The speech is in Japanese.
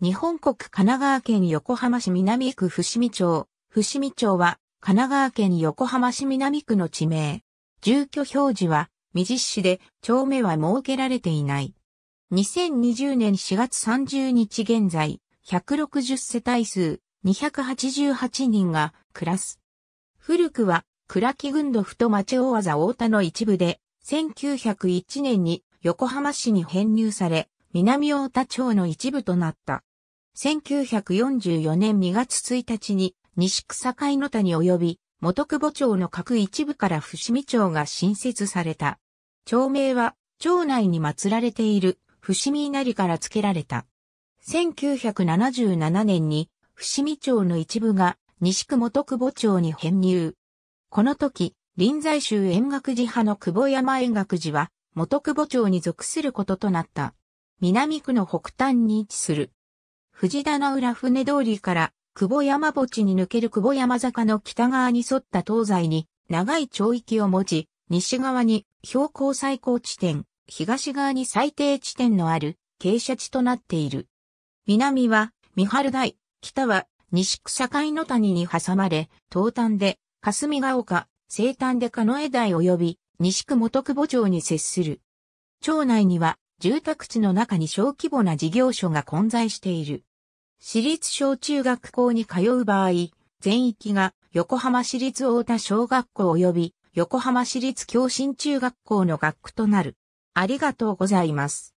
日本国神奈川県横浜市南区伏見町。伏見町は神奈川県横浜市南区の地名。住居表示は未実施で町名は設けられていない。2020年4月30日現在、160世帯数288人が暮らす。古くは倉木郡土太町大技大田の一部で、1901年に横浜市に編入され、南大田町の一部となった。1944年2月1日に西草海の谷及び元久保町の各一部から伏見町が新設された。町名は町内に祀られている伏見稲荷から付けられた。1977年に伏見町の一部が西区元久保町に編入。この時、臨済州円楽寺派の久保山円楽寺は元久保町に属することとなった。南区の北端に位置する。藤棚浦船通りから久保山墓地に抜ける久保山坂の北側に沿った東西に長い町域を持ち、西側に標高最高地点、東側に最低地点のある傾斜地となっている。南は三春台、北は西草海の谷に挟まれ、東端で霞ヶ丘、西端で鹿江台及び西区元久保町に接する。町内には住宅地の中に小規模な事業所が混在している。私立小中学校に通う場合、全域が横浜市立大田小学校及び横浜市立共進中学校の学区となる。ありがとうございます。